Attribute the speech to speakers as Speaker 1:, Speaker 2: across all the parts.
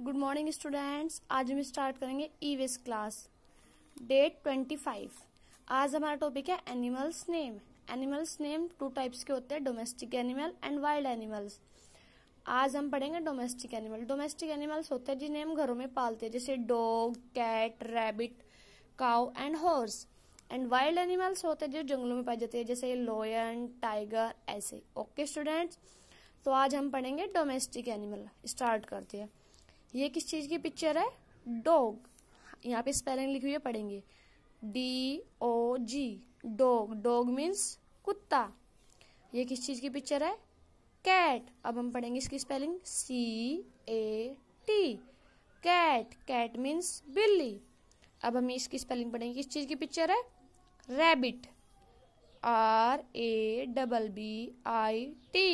Speaker 1: good morning students आज हम start करेंगे ई वेस्ट क्लास डेट ट्वेंटी फाइव आज हमारा टॉपिक है animals name animals name two types के होते हैं domestic animal and wild animals आज हम पढ़ेंगे डोमेस्टिक एनिमल डोमेस्टिक एनिमल्स होते हैं जिन्हें हम घरों में पालते हैं जैसे dog cat rabbit cow and horse and wild animals होते हैं जो जंगलों में पाए जाते हैं जैसे लोयन टाइगर ऐसे ओके स्टूडेंट्स तो आज हम पढ़ेंगे डोमेस्टिक एनिमल स्टार्ट करते हैं ये किस चीज की पिक्चर है डॉग यहाँ पे स्पेलिंग लिखी हुई है पढ़ेंगे D O G dog dog means कुत्ता ये किस चीज की पिक्चर है कैट अब हम पढ़ेंगे इसकी spelling C A T cat cat means बिल्ली अब हम इसकी स्पेलिंग पढ़ेंगे किस चीज की पिक्चर है rabbit R A double B I T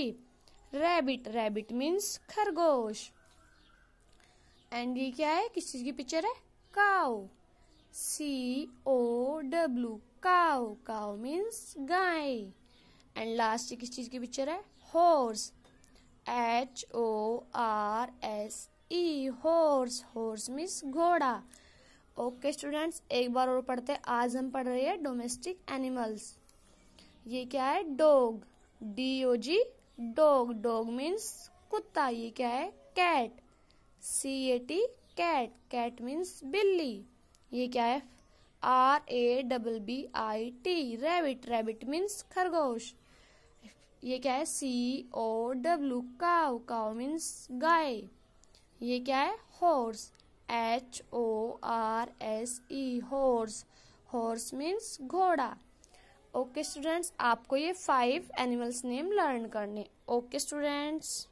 Speaker 1: rabbit rabbit means खरगोश एंड ये क्या है किस चीज की पिक्चर है cow C O W cow cow means गाय एंड लास्ट किस चीज की पिक्चर है horse H O R S E horse horse means घोड़ा ओके स्टूडेंट्स एक बार और पढ़ते हैं आज हम पढ़ रहे हैं डोमेस्टिक एनिमल्स ये क्या है dog D O G dog dog means कुत्ता ये क्या है cat C A T cat cat means बिल्ली ये क्या है R A double B I T rabbit rabbit means खरगोश ये क्या है सी ओ डब्ल्यू काव काव मीन्स गाय ये क्या है horse H O R S E horse horse means घोड़ा ओके स्टूडेंट्स आपको ये फाइव एनिमल्स नेम लर्न करने ओके स्टूडेंट्स